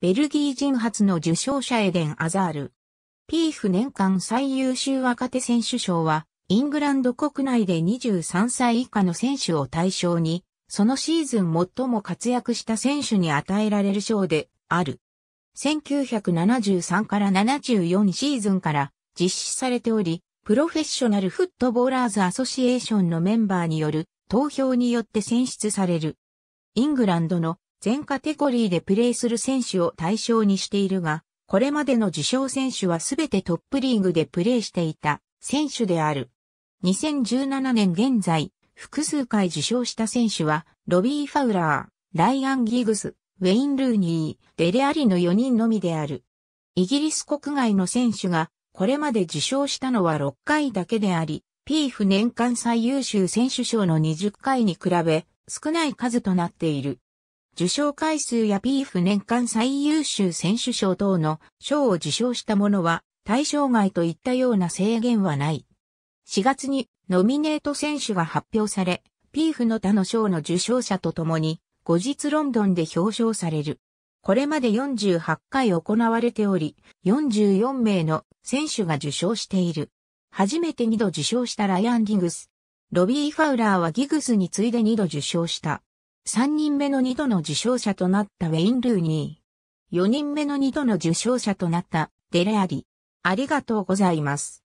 ベルギー人初の受賞者エデン・アザール。ピーフ年間最優秀若手選手賞は、イングランド国内で23歳以下の選手を対象に、そのシーズン最も活躍した選手に与えられる賞である。1973から74シーズンから実施されており、プロフェッショナルフットボーラーズアソシエーションのメンバーによる投票によって選出される。イングランドの全カテゴリーでプレーする選手を対象にしているが、これまでの受賞選手はすべてトップリーグでプレーしていた選手である。2017年現在、複数回受賞した選手は、ロビー・ファウラー、ライアン・ギグス、ウェイン・ルーニー、デレアリの4人のみである。イギリス国外の選手が、これまで受賞したのは6回だけであり、ピーフ年間最優秀選手賞の20回に比べ、少ない数となっている。受賞回数やーフ年間最優秀選手賞等の賞を受賞したものは対象外といったような制限はない。4月にノミネート選手が発表され、ーフの他の賞の受賞者とともに後日ロンドンで表彰される。これまで48回行われており、44名の選手が受賞している。初めて2度受賞したライアン・ギグス。ロビー・ファウラーはギグスに次いで2度受賞した。3人目の2度の受賞者となったウェイン・ルーニー。4人目の2度の受賞者となったデレアリ。ありがとうございます。